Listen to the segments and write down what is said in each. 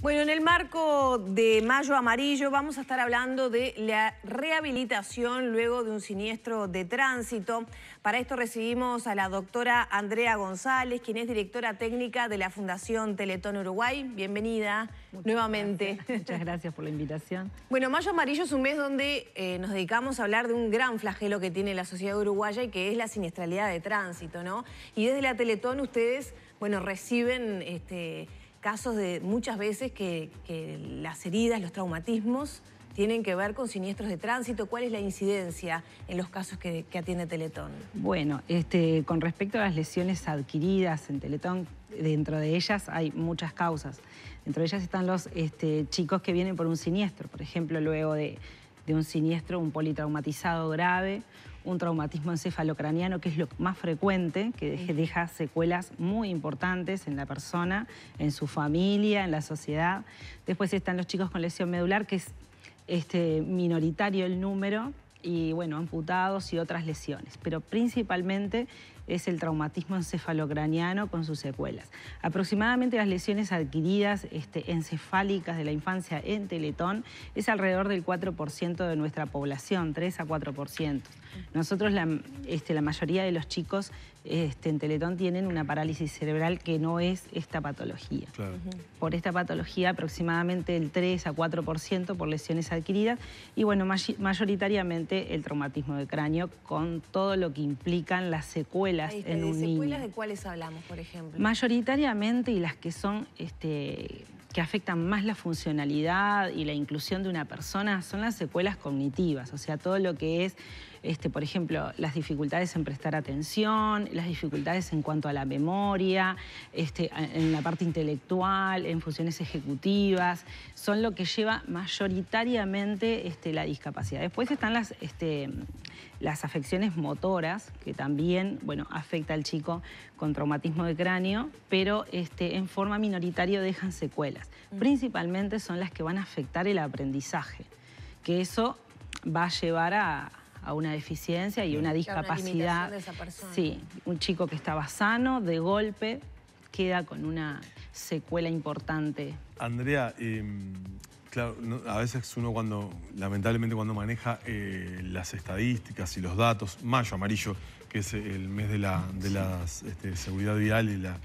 Bueno, en el marco de Mayo Amarillo vamos a estar hablando de la rehabilitación luego de un siniestro de tránsito. Para esto recibimos a la doctora Andrea González, quien es directora técnica de la Fundación Teletón Uruguay. Bienvenida nuevamente. Muchas gracias por la invitación. Bueno, Mayo Amarillo es un mes donde eh, nos dedicamos a hablar de un gran flagelo que tiene la sociedad uruguaya y que es la siniestralidad de tránsito, ¿no? Y desde la Teletón ustedes, bueno, reciben... Este, casos de muchas veces que, las heridas, los traumatismos tienen que ver con siniestros de tránsito. ¿Cuál es la incidencia en los casos que, atiende Teletón? Bueno, este, con respecto a las lesiones adquiridas en Teletón, dentro de ellas hay muchas causas. Dentro de ellas están los este, chicos que vienen por un siniestro, por ejemplo, luego de, de un siniestro, un politraumatizado grave un traumatismo encefalocraniano, que es lo más frecuente, que deja secuelas muy importantes en la persona, en su familia, en la sociedad. Después están los chicos con lesión medular, que es este, minoritario el número, y bueno, amputados y otras lesiones. Pero principalmente es el traumatismo encefalocraniano con sus secuelas. Aproximadamente las lesiones adquiridas este, encefálicas de la infancia en Teletón es alrededor del 4% de nuestra población, 3 a 4%. Nosotros, la, este, la mayoría de los chicos este, en Teletón tienen una parálisis cerebral que no es esta patología. Por esta patología aproximadamente el 3 a 4% por lesiones adquiridas y bueno, mayoritariamente el traumatismo de cráneo con todo lo que implican las secuelas las en ¿Secuelas de cuáles hablamos, por ejemplo? Mayoritariamente y las que son este, que afectan más la funcionalidad y la inclusión de una persona son las secuelas cognitivas, o sea, todo lo que es este, por ejemplo, las dificultades en prestar atención, las dificultades en cuanto a la memoria, este, en la parte intelectual, en funciones ejecutivas, son lo que lleva mayoritariamente este, la discapacidad. Después están las, las afecciones motoras, que también bueno, afecta al chico con traumatismo de cráneo, pero en forma minoritaria dejan secuelas. Mm. Principalmente son las que van a afectar el aprendizaje, que eso va a llevar a, a una deficiencia y una discapacidad. Sí, un chico que estaba sano, de golpe, queda con una secuela importante. Andrea, eh, claro, a veces uno cuando, lamentablemente cuando maneja eh, las estadísticas y los datos, mayo amarillo, que es el mes de la, este, seguridad vial la,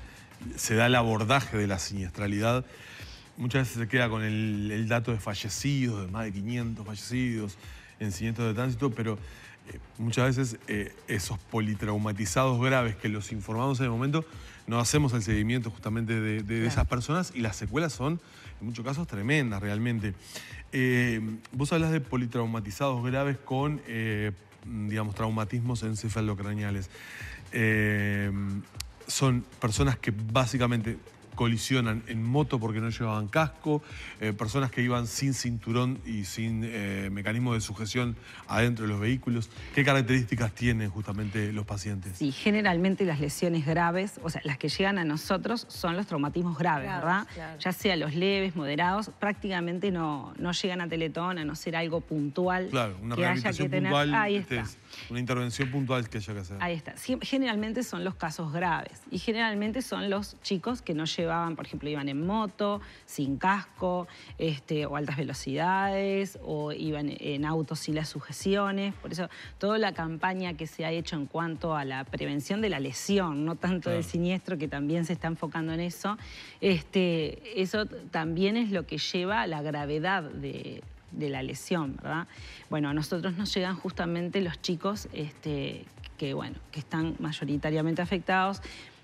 se da el abordaje de la siniestralidad, muchas veces se queda con el, el dato de fallecidos, de más de 500 fallecidos, en siniestros de tránsito, pero eh, muchas veces eh, esos politraumatizados graves que los informamos en el momento, no hacemos el seguimiento justamente de, esas personas y las secuelas son, en muchos casos, tremendas realmente. Eh, vos hablas de politraumatizados graves con, digamos, traumatismos encefalocraneales. son personas que básicamente colisionan en moto porque no llevaban casco, eh, personas que iban sin cinturón y sin eh, mecanismo de sujeción adentro de los vehículos. ¿Qué características tienen justamente los pacientes? Sí, generalmente las lesiones graves, o sea, las que llegan a nosotros son los traumatismos graves, ¿verdad? Ya sea los leves, moderados, prácticamente no, no llegan a Teletón a no ser algo puntual. Claro, una que haya que tener... Este, una intervención puntual que haya que hacer. Ahí está. Generalmente son los casos graves y generalmente son los chicos que no por ejemplo, iban en moto, sin casco, este, o altas velocidades, o iban en autos sin las sujeciones. Por eso, toda la campaña que se ha hecho en cuanto a la prevención de la lesión, no tanto del siniestro, que también se está enfocando en eso, este, eso también es lo que lleva a la gravedad de, la lesión, ¿verdad? Bueno, a nosotros nos llegan justamente los chicos este, que, bueno, que están mayoritariamente afectados,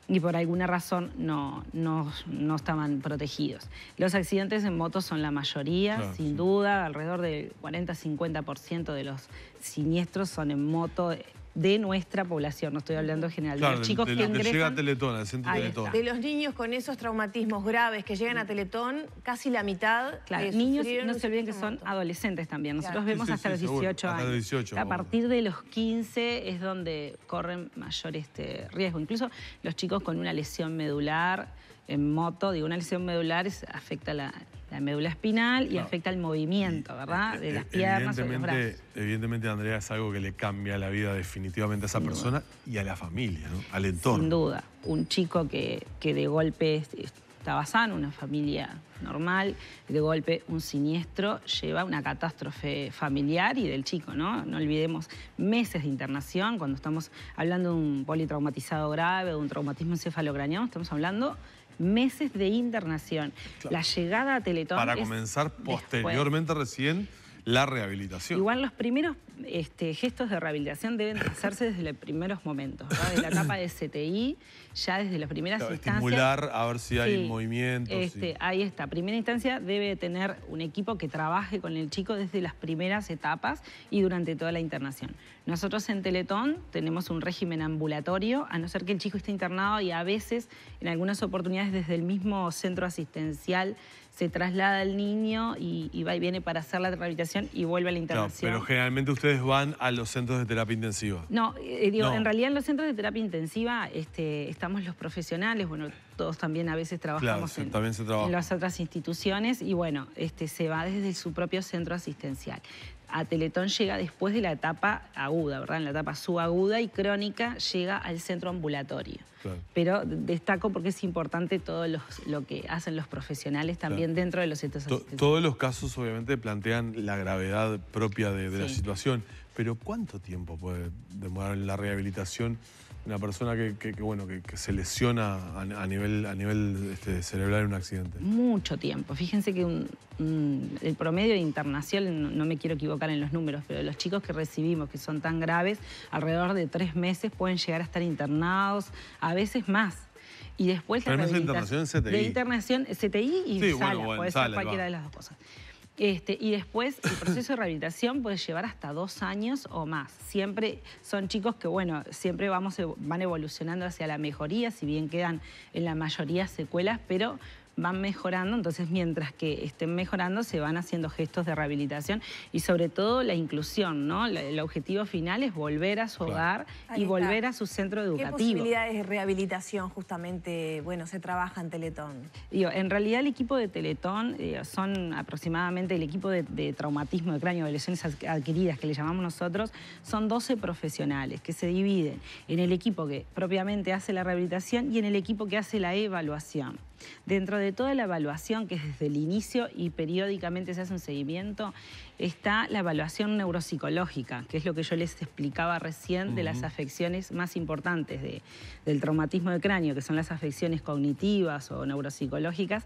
y por alguna razón no, no, no estaban protegidos. Los accidentes en moto son la mayoría, sin duda, alrededor del 40-50% de los siniestros son en moto de nuestra población, no estoy hablando general, de los chicos que, llegan a Teletón, De los niños con esos traumatismos graves que llegan a Teletón, casi la mitad. Claro, niños, no se olviden que son adolescentes también. Nosotros vemos hasta, los 18 años. a partir de los 15 es donde corren mayor este riesgo. Incluso los chicos con una lesión medular en moto, digo, una lesión medular afecta la, la médula espinal y afecta el movimiento, ¿verdad? Eh, de eh, las piernas o los brazos. Evidentemente, Andrea, es algo que le cambia la vida definitivamente a esa persona y a la familia, ¿no? Al entorno. Sin duda. Un chico que, de golpe estaba sano, una familia normal, de golpe un siniestro lleva una catástrofe familiar y del chico, ¿no? No olvidemos meses de internación, cuando estamos hablando de un politraumatizado grave, de un traumatismo encefalocraneado, estamos hablando meses de internación. La llegada a Teletón. Para comenzar posteriormente recién la rehabilitación. Igual los primeros este, gestos de rehabilitación deben hacerse desde los primeros momentos, desde la etapa de CTI, ya desde las primeras instancias. Estimular a ver si hay movimientos. Este, ahí está. Primera instancia debe tener un equipo que trabaje con el chico desde las primeras etapas y durante toda la internación. Nosotros en Teletón tenemos un régimen ambulatorio, a no ser que el chico esté internado y a veces, en algunas oportunidades, desde el mismo centro asistencial se traslada el niño y, va y viene para hacer la rehabilitación y vuelve a la internación. pero generalmente ustedes van a los centros de terapia intensiva? No, eh, digo, en realidad en los centros de terapia intensiva este, estamos los profesionales, bueno, todos también a veces trabajamos en, las otras instituciones y bueno, este, se va desde su propio centro asistencial a Teletón llega después de la etapa aguda, ¿verdad? En la etapa subaguda y crónica llega al centro ambulatorio. Pero destaco porque es importante todo lo que hacen los profesionales también dentro de los centros Todos los casos obviamente plantean la gravedad propia de, la situación, pero ¿cuánto tiempo puede demorar la rehabilitación? una persona que, bueno, que, se lesiona a, nivel, a nivel este, cerebral en un accidente? Mucho tiempo. Fíjense que el promedio de internación, no, me quiero equivocar en los números, pero los chicos que recibimos que son tan graves, alrededor de tres meses pueden llegar a estar internados, a veces más. Y después la De internación CTI. De internación CTI y sí, puede ser cualquiera de las dos cosas. Este, y después el proceso de rehabilitación puede llevar hasta dos años o más. Siempre son chicos que, bueno, siempre vamos, van evolucionando hacia la mejoría, si bien quedan en la mayoría secuelas, pero van mejorando, entonces mientras que estén mejorando se van haciendo gestos de rehabilitación y sobre todo la inclusión, ¿no? El objetivo final es volver a su hogar y volver a su centro educativo. ¿Qué posibilidades de rehabilitación justamente, bueno, se trabaja en Teletón? Digo, en realidad el equipo de Teletón eh, son aproximadamente el equipo de, de, traumatismo de cráneo, de lesiones adquiridas que le llamamos nosotros, son 12 profesionales que se dividen en el equipo que propiamente hace la rehabilitación y en el equipo que hace la evaluación. Dentro de toda la evaluación, que es desde el inicio y periódicamente se hace un seguimiento, está la evaluación neuropsicológica, que es lo que yo les explicaba recién de las afecciones más importantes del traumatismo de cráneo, que son las afecciones cognitivas o neuropsicológicas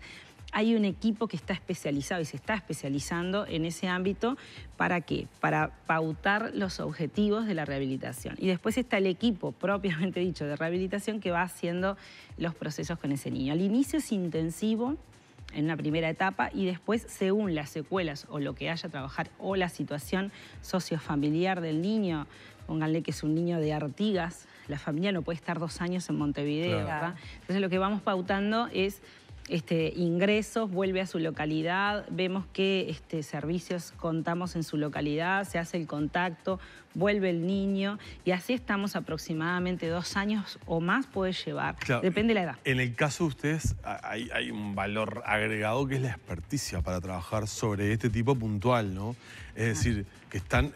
hay un equipo que está especializado y se está especializando en ese ámbito. ¿Para qué? Para pautar los objetivos de la rehabilitación. Y después está el equipo propiamente dicho de rehabilitación que va haciendo los procesos con ese niño. Al inicio es intensivo en una primera etapa y después, según las secuelas o lo que haya a trabajar o la situación sociofamiliar del niño, pónganle que es un niño de Artigas, la familia no puede estar dos años en Montevideo, Entonces lo que vamos pautando es este, ingresos, vuelve a su localidad, vemos qué este, servicios contamos en su localidad, se hace el contacto, vuelve el niño y así estamos aproximadamente dos años o más puede llevar, depende de la edad. En el caso de ustedes hay, un valor agregado que es la experticia para trabajar sobre este tipo puntual, ¿no? Es decir, que están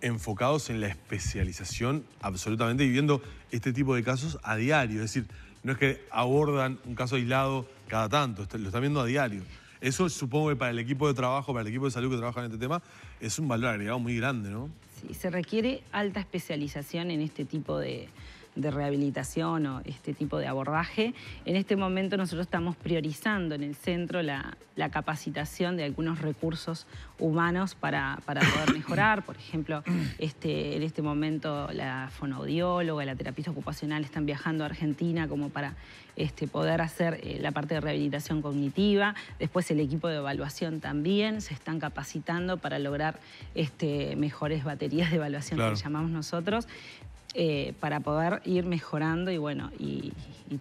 enfocados en la especialización absolutamente viviendo este tipo de casos a diario, es decir, no es que abordan un caso aislado cada tanto, lo están viendo a diario. Eso supongo que para el equipo de trabajo, para el equipo de salud que trabaja en este tema, es un valor agregado muy grande, ¿no? Sí, se requiere alta especialización en este tipo de, de rehabilitación o este tipo de abordaje. En este momento nosotros estamos priorizando en el centro la, capacitación de algunos recursos humanos para, poder mejorar. Por ejemplo, este, en este momento la fonoaudióloga, la terapista ocupacional están viajando a Argentina como para este, poder hacer eh, la parte de rehabilitación cognitiva. Después el equipo de evaluación también se están capacitando para lograr este, mejores baterías de evaluación que llamamos nosotros. Eh, para poder ir mejorando y bueno, y,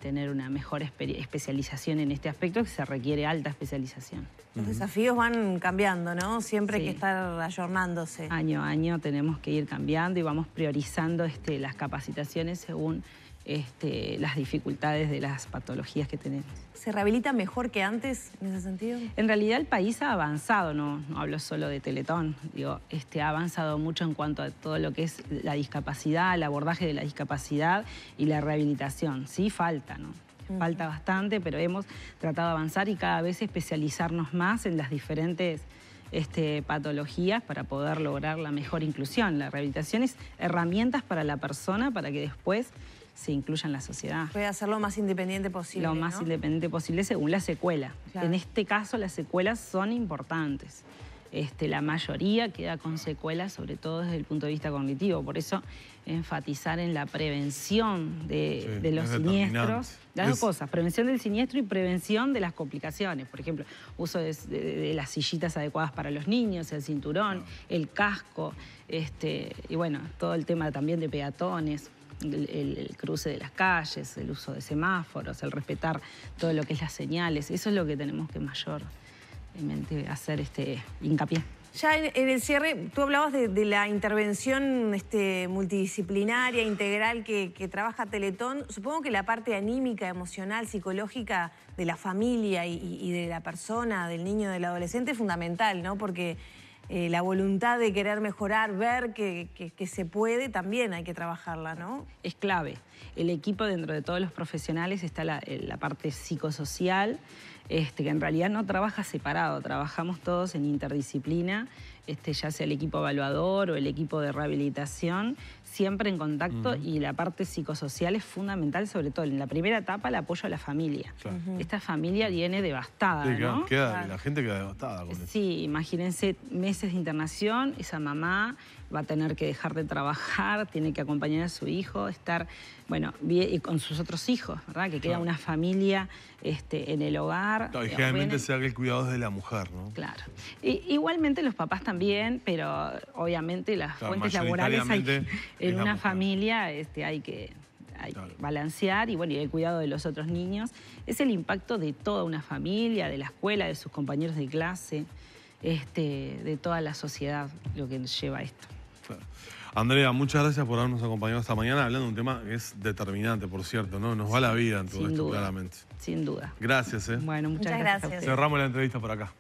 tener una mejor especialización en este aspecto que se requiere alta especialización. Los desafíos van cambiando, ¿no? Siempre hay que estar ayornándose. Año a año tenemos que ir cambiando y vamos priorizando este, las capacitaciones según este, las dificultades de las patologías que tenemos. ¿Se rehabilita mejor que antes en ese sentido? En realidad el país ha avanzado, no, hablo solo de Teletón, digo, este, ha avanzado mucho en cuanto a todo lo que es la discapacidad, el abordaje de la discapacidad y la rehabilitación. Sí, falta, ¿no? Falta bastante, pero hemos tratado de avanzar y cada vez especializarnos más en las diferentes este, patologías para poder lograr la mejor inclusión. La rehabilitación es herramientas para la persona para que después se incluya en la sociedad. Puede hacer lo más independiente posible. Lo más independiente posible según la secuela. En este caso las secuelas son importantes. Este, la mayoría queda con secuelas, sobre todo desde el punto de vista cognitivo. Por eso enfatizar en la prevención de, los siniestros. Las dos cosas, prevención del siniestro y prevención de las complicaciones. Por ejemplo, uso de, las sillitas adecuadas para los niños, el cinturón, el casco, este, y bueno, todo el tema también de peatones el, cruce de las calles, el uso de semáforos, el respetar todo lo que es las señales. Eso es lo que tenemos que mayormente hacer este hincapié. Ya en, el cierre, tú hablabas de, la intervención este, multidisciplinaria, integral que, trabaja Teletón. Supongo que la parte anímica, emocional, psicológica de la familia y, y de la persona, del niño, del adolescente, es fundamental, ¿no? Porque eh, la voluntad de querer mejorar, ver que, se puede, también hay que trabajarla, ¿no? Es clave. El equipo dentro de todos los profesionales está la eh, parte psicosocial este, que en realidad no trabaja separado, trabajamos todos en interdisciplina, este, ya sea el equipo evaluador o el equipo de rehabilitación, siempre en contacto y la parte psicosocial es fundamental, sobre todo en la primera etapa, el apoyo a la familia. Esta familia viene devastada. La gente queda devastada. sí, imagínense meses de internación, esa mamá va a tener que dejar de trabajar, tiene que acompañar a su hijo, estar, bueno, con sus otros hijos, ¿verdad? Que queda una familia este, en el hogar generalmente se haga el cuidado de la mujer, ¿no? Claro. igualmente los papás también, pero obviamente las fuentes laborales en una familia este, hay que balancear y bueno, el cuidado de los otros niños. Es el impacto de toda una familia, de la escuela, de sus compañeros de clase, este, de toda la sociedad, lo que lleva a esto. Andrea, muchas gracias por habernos acompañado esta mañana hablando de un tema que es determinante, por cierto, ¿no? Nos va la vida en todo esto, claramente. Sin duda. Gracias, ¿eh? Bueno, muchas, gracias. Cerramos la entrevista por acá.